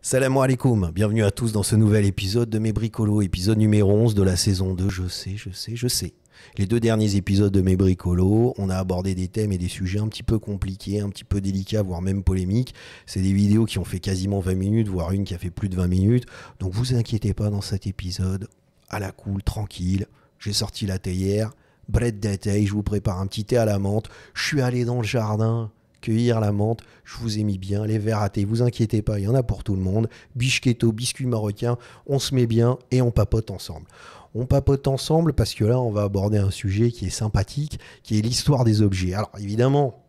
Salam alaikum, bienvenue à tous dans ce nouvel épisode de Mes Bricolos, épisode numéro 11 de la saison 2, je sais, je sais, je sais. Les deux derniers épisodes de Mes Bricolos, on a abordé des thèmes et des sujets un petit peu compliqués, un petit peu délicats, voire même polémiques. C'est des vidéos qui ont fait quasiment 20 minutes, voire une qui a fait plus de 20 minutes. Donc vous inquiétez pas dans cet épisode, à la cool, tranquille. J'ai sorti la théière, bread thé, je vous prépare un petit thé à la menthe. Je suis allé dans le jardin, cueillir la menthe, je vous ai mis bien, les verres thé, vous inquiétez pas, il y en a pour tout le monde, bichketo, biscuit marocain, on se met bien et on papote ensemble. On papote ensemble parce que là, on va aborder un sujet qui est sympathique, qui est l'histoire des objets. Alors évidemment,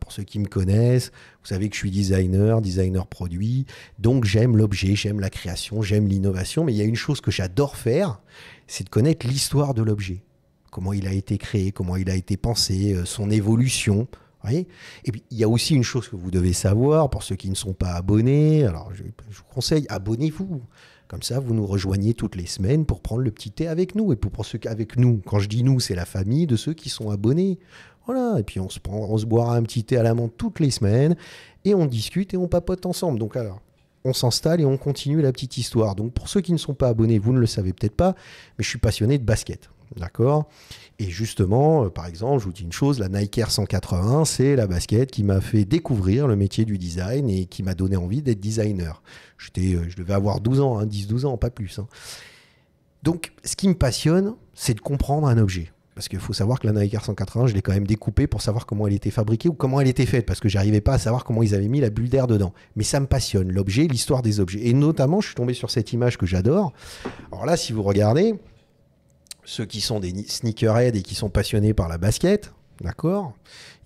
pour ceux qui me connaissent, vous savez que je suis designer, designer produit, donc j'aime l'objet, j'aime la création, j'aime l'innovation, mais il y a une chose que j'adore faire, c'est de connaître l'histoire de l'objet comment il a été créé, comment il a été pensé, euh, son évolution, et puis, il y a aussi une chose que vous devez savoir pour ceux qui ne sont pas abonnés. Alors, je, vous conseille, abonnez-vous. Comme ça, vous nous rejoignez toutes les semaines pour prendre le petit thé avec nous. Et pour, pour ceux avec nous, quand je dis nous, c'est la famille de ceux qui sont abonnés. Voilà, et puis on se, prend, on se boira un petit thé à la menthe toutes les semaines, et on discute et on papote ensemble. Donc alors, on s'installe et on continue la petite histoire. Donc pour ceux qui ne sont pas abonnés, vous ne le savez peut-être pas, mais je suis passionné de basket. D'accord Et justement, euh, par exemple, je vous dis une chose, la Nike Air 181, c'est la basket qui m'a fait découvrir le métier du design et qui m'a donné envie d'être designer. Euh, je devais avoir 12 ans, 10-12 hein, ans, pas plus. Hein. Donc, ce qui me passionne, c'est de comprendre un objet. Parce qu'il faut savoir que la Nike Air 180, je l'ai quand même découpée pour savoir comment elle était fabriquée ou comment elle était faite, parce que j'arrivais pas à savoir comment ils avaient mis la bulle d'air dedans. Mais ça me passionne, l'objet, l'histoire des objets. Et notamment, je suis tombé sur cette image que j'adore. Alors là, si vous regardez, ceux qui sont des sneakerheads et qui sont passionnés par la basket, d'accord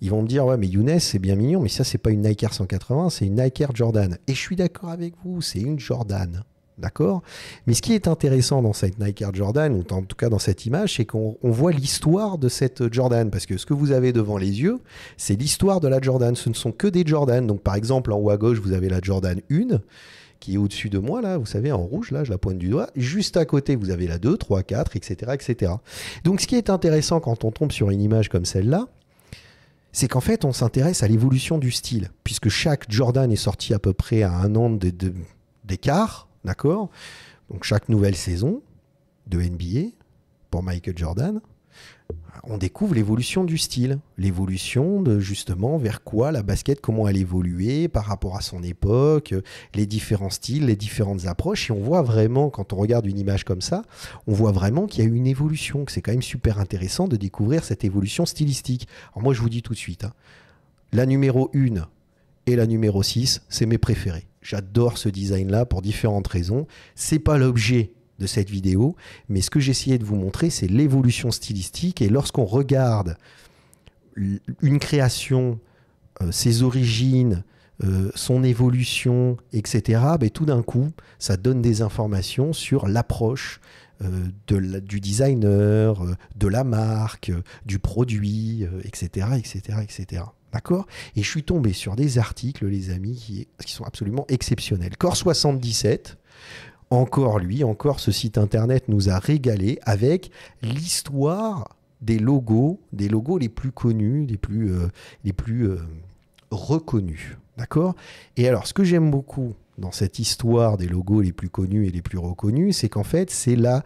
Ils vont me dire, ouais, mais Younes, c'est bien mignon, mais ça, c'est pas une Nike Air 180, c'est une Nike Air Jordan. Et je suis d'accord avec vous, c'est une Jordan. D'accord Mais ce qui est intéressant dans cette Nike Air Jordan, ou en tout cas dans cette image, c'est qu'on voit l'histoire de cette Jordan. Parce que ce que vous avez devant les yeux, c'est l'histoire de la Jordan. Ce ne sont que des Jordans. Donc par exemple, en haut à gauche, vous avez la Jordan 1 qui est au-dessus de moi, là, vous savez, en rouge, là, je la pointe du doigt. Juste à côté, vous avez la 2, 3, 4, etc. etc. Donc ce qui est intéressant quand on tombe sur une image comme celle-là, c'est qu'en fait, on s'intéresse à l'évolution du style, puisque chaque Jordan est sorti à peu près à un an d'écart, d'accord Donc chaque nouvelle saison de NBA pour Michael Jordan, on découvre l'évolution du style, l'évolution de justement vers quoi la basket, comment elle évoluait par rapport à son époque, les différents styles, les différentes approches. Et on voit vraiment, quand on regarde une image comme ça, on voit vraiment qu'il y a eu une évolution, que c'est quand même super intéressant de découvrir cette évolution stylistique. Alors moi, je vous dis tout de suite, hein, la numéro 1 et la numéro 6, c'est mes préférés. J'adore ce design-là pour différentes raisons. C'est pas l'objet de cette vidéo, mais ce que j'essayais de vous montrer, c'est l'évolution stylistique. Et lorsqu'on regarde une création, euh, ses origines, euh, son évolution, etc., ben, tout d'un coup, ça donne des informations sur l'approche euh, de du designer, de la marque, du produit, etc., etc., etc. D'accord Et je suis tombé sur des articles, les amis, qui, qui sont absolument exceptionnels. corps 77, encore lui, encore ce site internet nous a régalé avec l'histoire des logos, des logos les plus connus, les plus, euh, les plus euh, reconnus. D'accord Et alors, ce que j'aime beaucoup dans cette histoire des logos les plus connus et les plus reconnus, c'est qu'en fait, c'est la,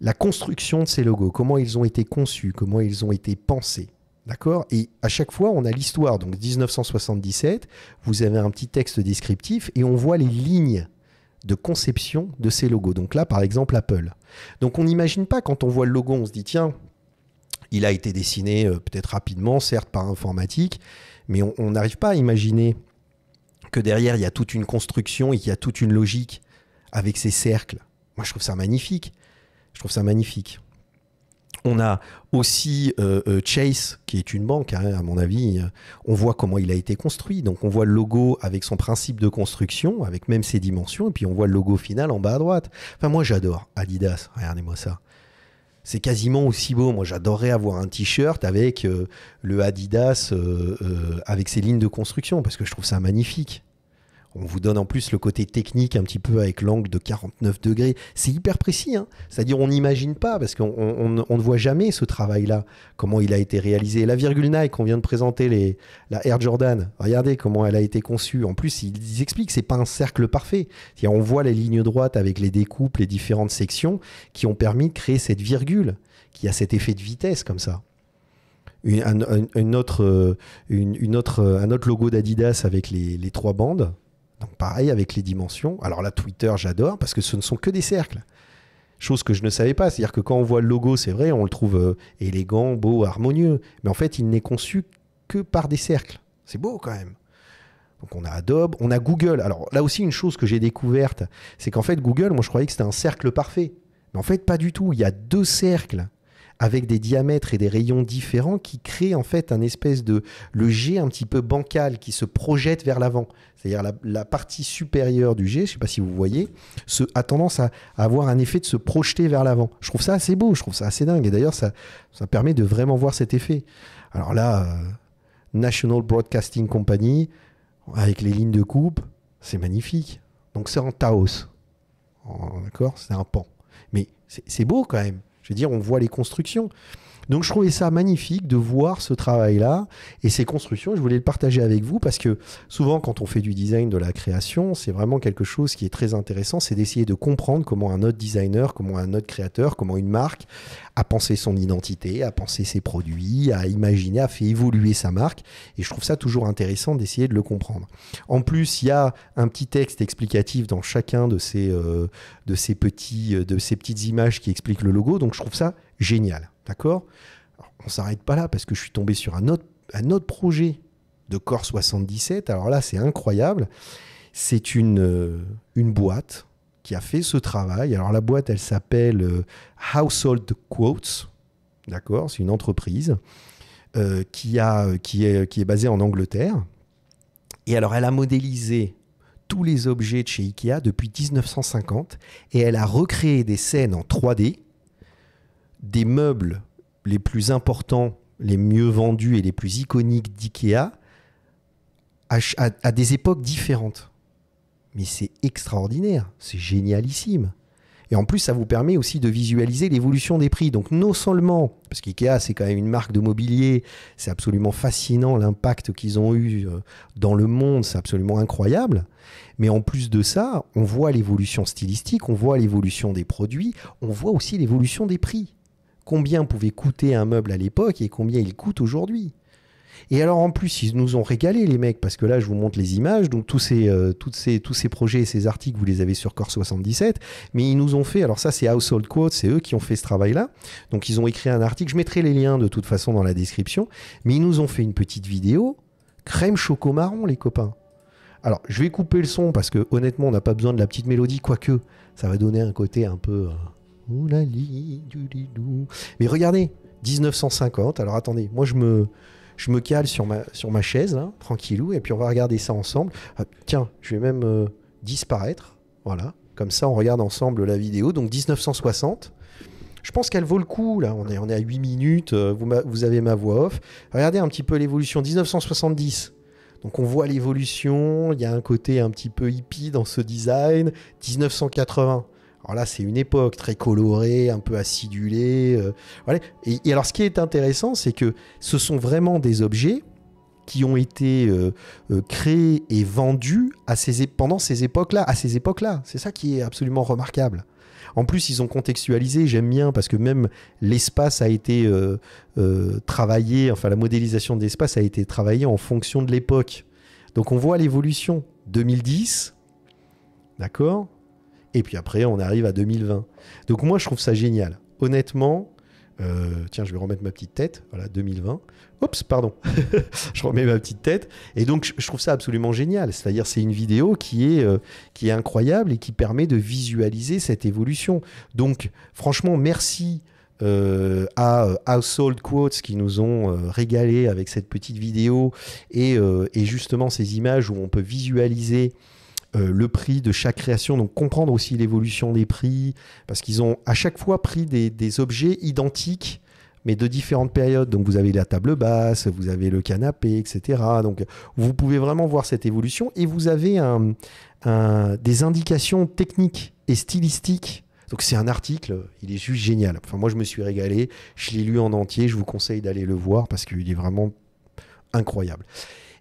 la construction de ces logos, comment ils ont été conçus, comment ils ont été pensés. D'accord Et à chaque fois, on a l'histoire. Donc 1977, vous avez un petit texte descriptif et on voit les lignes de conception de ces logos. Donc là, par exemple, Apple. Donc on n'imagine pas quand on voit le logo, on se dit, tiens, il a été dessiné euh, peut-être rapidement, certes par informatique, mais on n'arrive pas à imaginer que derrière, il y a toute une construction et qu'il y a toute une logique avec ces cercles. Moi, je trouve ça magnifique. Je trouve ça magnifique. On a aussi euh, euh, Chase, qui est une banque, hein, à mon avis. Euh, on voit comment il a été construit. Donc on voit le logo avec son principe de construction, avec même ses dimensions, et puis on voit le logo final en bas à droite. Enfin moi j'adore Adidas, regardez-moi ça. C'est quasiment aussi beau. Moi, j'adorerais avoir un t-shirt avec le Adidas, avec ses lignes de construction, parce que je trouve ça magnifique. On vous donne en plus le côté technique un petit peu avec l'angle de 49 degrés. C'est hyper précis. Hein. C'est-à-dire, on n'imagine pas parce qu'on ne voit jamais ce travail-là, comment il a été réalisé. La virgule Nike qu'on vient de présenter, la Air Jordan, regardez comment elle a été conçue. En plus, ils expliquent que ce pas un cercle parfait. On voit les lignes droites avec les découpes, les différentes sections qui ont permis de créer cette virgule qui a cet effet de vitesse comme ça. Une, un, autre, une, autre, euh, euh, un autre logo d'Adidas avec les trois bandes pareil avec les dimensions. Alors là, Twitter, j'adore parce que ce ne sont que des cercles. Chose que je ne savais pas. C'est-à-dire que quand on voit le logo, c'est vrai, on le trouve euh, élégant, beau, harmonieux. Mais en fait, il n'est conçu que par des cercles. C'est beau quand même. Donc on a Adobe, on a Google. Alors là aussi, une chose que j'ai découverte, c'est qu'en fait, Google, moi je croyais que c'était un cercle parfait. Mais en fait, pas du tout. Il y a deux cercles avec des diamètres et des rayons différents qui créent en fait un espèce de le jet un petit peu bancal qui se projette vers l'avant. C'est-à-dire la, partie supérieure du jet, je ne sais pas si vous voyez, a tendance à, avoir un effet de se projeter vers l'avant. Je trouve ça assez beau, je trouve ça assez dingue. Et d'ailleurs, ça, ça permet de vraiment voir cet effet. Alors là, euh, National Broadcasting Company, avec les lignes de coupe, c'est magnifique. Donc c'est en Taos. D'accord C'est un pan. Mais c'est beau quand même. Je veux dire, on voit les constructions. Donc je trouvais ça magnifique de voir ce travail-là et ces constructions. Je voulais le partager avec vous parce que souvent quand on fait du design, de la création, c'est vraiment quelque chose qui est très intéressant, c'est d'essayer de comprendre comment un autre designer, comment un autre créateur, comment une marque a pensé son identité, a pensé ses produits, a imaginé, a fait évoluer sa marque. Et je trouve ça toujours intéressant d'essayer de le comprendre. En plus, il y a un petit texte explicatif dans chacun de ces, euh, de ces, petits, euh, de ces petites images qui expliquent le logo. Donc je trouve ça Génial, d'accord On s'arrête pas là parce que je suis tombé sur un autre, un autre projet de Core 77. Alors là, c'est incroyable. C'est une, euh, une boîte qui a fait ce travail. Alors la boîte, elle s'appelle euh, Household Quotes. D'accord C'est une entreprise euh, qui, a, qui, est, qui est basée en Angleterre. Et alors elle a modélisé tous les objets de chez Ikea depuis 1950 et elle a recréé des scènes en 3D des meubles les plus importants, les mieux vendus et les plus iconiques d'IKEA à, des époques différentes. Mais c'est extraordinaire, c'est génialissime. Et en plus, ça vous permet aussi de visualiser l'évolution des prix. Donc, non seulement, parce qu'IKEA, c'est quand même une marque de mobilier, c'est absolument fascinant l'impact qu'ils ont eu euh, dans le monde, c'est absolument incroyable. Mais en plus de ça, on voit l'évolution stylistique, on voit l'évolution des produits, on voit aussi l'évolution des prix combien pouvait coûter un meuble à l'époque et combien il coûte aujourd'hui. Et alors en plus, ils nous ont régalé les mecs, parce que là, je vous montre les images, donc tous ces, euh, ces, tous ces projets et ces articles, vous les avez sur Core 77, mais ils nous ont fait, alors ça c'est Household Quote, c'est eux qui ont fait ce travail-là, donc ils ont écrit un article, je mettrai les liens de toute façon dans la description, mais ils nous ont fait une petite vidéo, crème choco marron les copains. Alors je vais couper le son, parce que honnêtement, on n'a pas besoin de la petite mélodie, quoique ça va donner un côté un peu... Euh, mais regardez, 1950. Alors attendez, moi je me, je me cale sur ma, sur ma chaise, tranquillou, et puis on va regarder ça ensemble. Ah, tiens, je vais même euh, disparaître. Voilà, comme ça on regarde ensemble la vidéo. Donc 1960. Je pense qu'elle vaut le coup, là. On est, on est à 8 minutes, euh, vous, vous avez ma voix off. Regardez un petit peu l'évolution. 1970. Donc on voit l'évolution, il y a un côté un petit peu hippie dans ce design. 1980. Alors là, c'est une époque très colorée, un peu acidulée. Euh, et, alors, ce qui est intéressant, c'est que ce sont vraiment des objets qui ont été euh, euh, créés et vendus à pendant ces époques-là, à ces époques-là. C'est ça qui est absolument remarquable. En plus, ils ont contextualisé, j'aime bien, parce que même l'espace a été travaillé, enfin la modélisation de l'espace a été travaillée en fonction de l'époque. Donc on voit l'évolution. 2010, d'accord et puis après, on arrive à 2020. Donc moi, je trouve ça génial. Honnêtement, euh, tiens, je vais remettre ma petite tête. Voilà, 2020. Oups, pardon. je remets ma petite tête. Et donc, je trouve ça absolument génial. C'est-à-dire, c'est une vidéo qui est, euh, qui est incroyable et qui permet de visualiser cette évolution. Donc, franchement, merci euh, à Household Quotes qui nous ont régalé avec cette petite vidéo et, et, justement ces images où on peut visualiser euh, le prix de chaque création, donc comprendre aussi l'évolution des prix, parce qu'ils ont à chaque fois pris des, objets identiques, mais de différentes périodes. Donc vous avez la table basse, vous avez le canapé, etc. Donc vous pouvez vraiment voir cette évolution et vous avez des indications techniques et stylistiques. Donc c'est un article, il est juste génial. Enfin moi je me suis régalé, je l'ai lu en entier, je vous conseille d'aller le voir parce qu'il est vraiment incroyable.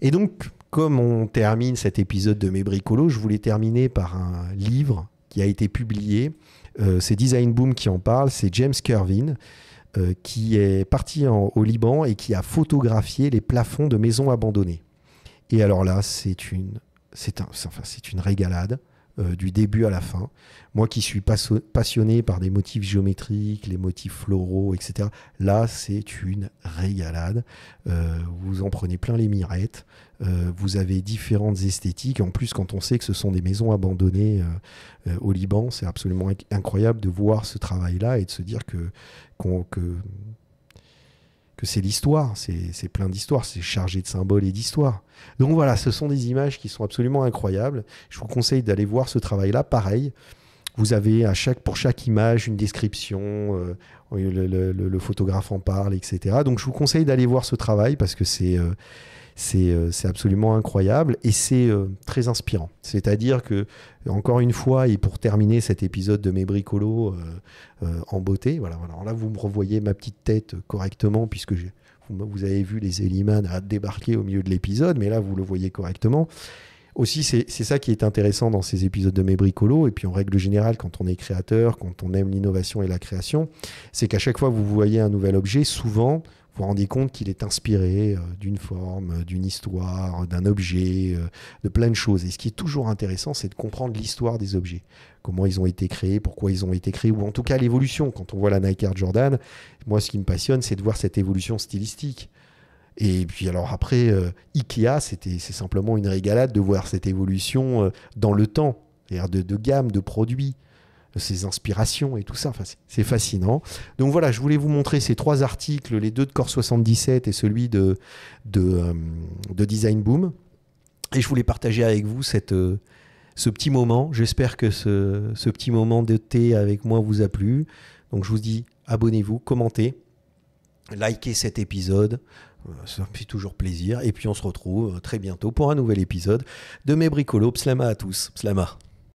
Et donc, comme on termine cet épisode de Mes Bricolos, je voulais terminer par un livre qui a été publié. Euh, c'est Design Boom qui en parle, c'est James Kirvin, euh, qui est parti au Liban et qui a photographié les plafonds de maisons abandonnées. Et alors là, c'est une, c'est un, enfin, c'est une régalade. Euh, du début à la fin. Moi qui suis passionné par des motifs géométriques, les motifs floraux, etc. Là, c'est une régalade. Euh, vous en prenez plein les mirettes. Euh, vous avez différentes esthétiques. En plus, quand on sait que ce sont des maisons abandonnées au Liban, c'est absolument incroyable de voir ce travail-là et de se dire que c'est l'histoire, c'est plein d'histoires, c'est chargé de symboles et d'histoires. Donc voilà, ce sont des images qui sont absolument incroyables. Je vous conseille d'aller voir ce travail-là, pareil. Vous avez pour chaque image une description, euh, le, photographe en parle, etc. Donc je vous conseille d'aller voir ce travail parce que c'est... Euh, euh, c'est absolument incroyable et c'est euh, très inspirant. C'est-à-dire que, encore une fois, et pour terminer cet épisode de mes bricolos euh, en beauté, voilà, voilà, là, vous me revoyez ma petite tête correctement puisque vous avez vu les Eliman débarquer au milieu de l'épisode, mais là, vous le voyez correctement. Aussi, c'est ça qui est intéressant dans ces épisodes de mes bricolos. et puis en règle générale, quand on est créateur, quand on aime l'innovation et la création, c'est qu'à chaque fois vous voyez un nouvel objet, souvent, vous vous rendez compte qu'il est inspiré euh, d'une forme, euh, d'une histoire, d'un objet, euh, de plein de choses. Et ce qui est toujours intéressant, c'est de comprendre l'histoire des objets. Comment ils ont été créés, pourquoi ils ont été créés, ou en tout cas l'évolution. Quand on voit la Nike Air Jordan, moi, ce qui me passionne, c'est de voir cette évolution stylistique. Et puis alors après, Ikea, c'était, c'est simplement une régalade de voir cette évolution dans le temps, c'est-à-dire de, gamme, de produits ses inspirations et tout ça. Enfin, c'est fascinant. Donc voilà, je voulais vous montrer ces trois articles, les deux de Core 77 et celui de, euh, de, Design Boom. Et je voulais partager avec vous cette, euh, ce petit moment. J'espère que ce, ce, petit moment de thé avec moi vous a plu. Donc je vous dis, abonnez-vous, commentez, likez cet épisode. Euh, ça me fait toujours plaisir. Et puis on se retrouve très bientôt pour un nouvel épisode de Mes Bricolos. Pslama à tous. Pslama.